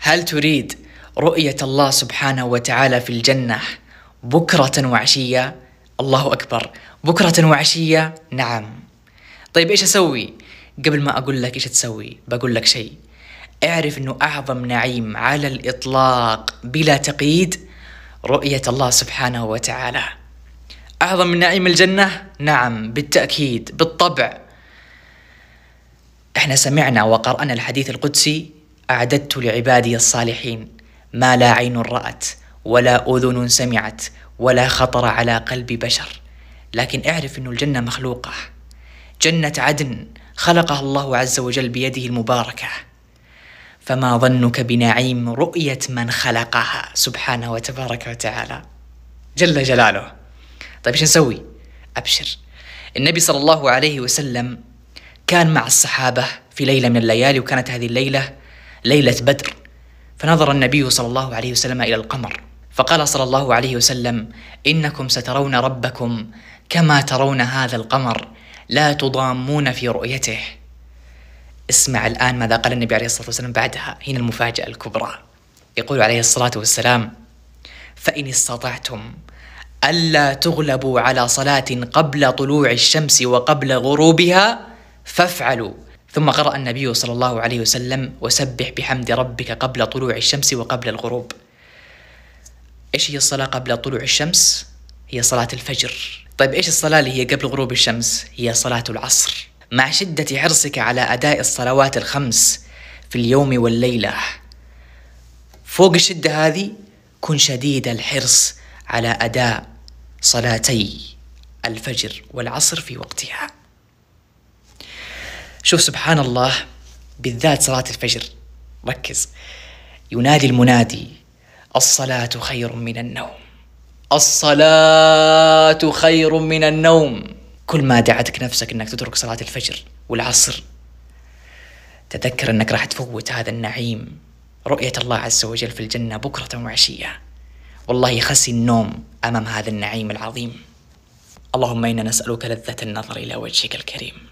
هل تريد رؤية الله سبحانه وتعالى في الجنة بكرة وعشية؟ الله أكبر بكرة وعشية؟ نعم طيب إيش أسوي؟ قبل ما أقول لك إيش تسوي بقول لك شيء اعرف أنه أعظم نعيم على الإطلاق بلا تقييد رؤية الله سبحانه وتعالى أعظم من نعيم الجنة؟ نعم بالتأكيد بالطبع احنا سمعنا وقرأنا الحديث القدسي اعددت لعبادي الصالحين ما لا عين رات ولا اذن سمعت ولا خطر على قلب بشر لكن اعرف ان الجنه مخلوقه جنه عدن خلقها الله عز وجل بيده المباركه فما ظنك بنعيم رؤيه من خلقها سبحانه وتبارك وتعالى جل جلاله طيب ايش نسوي ابشر النبي صلى الله عليه وسلم كان مع الصحابه في ليله من الليالي وكانت هذه الليله ليلة بدر فنظر النبي صلى الله عليه وسلم إلى القمر فقال صلى الله عليه وسلم إنكم سترون ربكم كما ترون هذا القمر لا تضامون في رؤيته اسمع الآن ماذا قال النبي عليه الصلاة والسلام بعدها هنا المفاجأة الكبرى يقول عليه الصلاة والسلام فإن استطعتم ألا تغلبوا على صلاة قبل طلوع الشمس وقبل غروبها فافعلوا ثم قرأ النبي صلى الله عليه وسلم وسبح بحمد ربك قبل طلوع الشمس وقبل الغروب إيش هي الصلاة قبل طلوع الشمس؟ هي صلاة الفجر طيب إيش الصلاة اللي هي قبل غروب الشمس؟ هي صلاة العصر مع شدة حرصك على أداء الصلوات الخمس في اليوم والليلة فوق الشدة هذه كن شديد الحرص على أداء صلاتي الفجر والعصر في وقتها شوف سبحان الله بالذات صلاة الفجر ركز ينادي المنادي الصلاة خير من النوم الصلاة خير من النوم كل ما دعتك نفسك انك تترك صلاة الفجر والعصر تذكر انك راح تفوت هذا النعيم رؤية الله عز وجل في الجنة بكرة وعشية والله خسي النوم امام هذا النعيم العظيم اللهم انا نسالك لذه النظر الى وجهك الكريم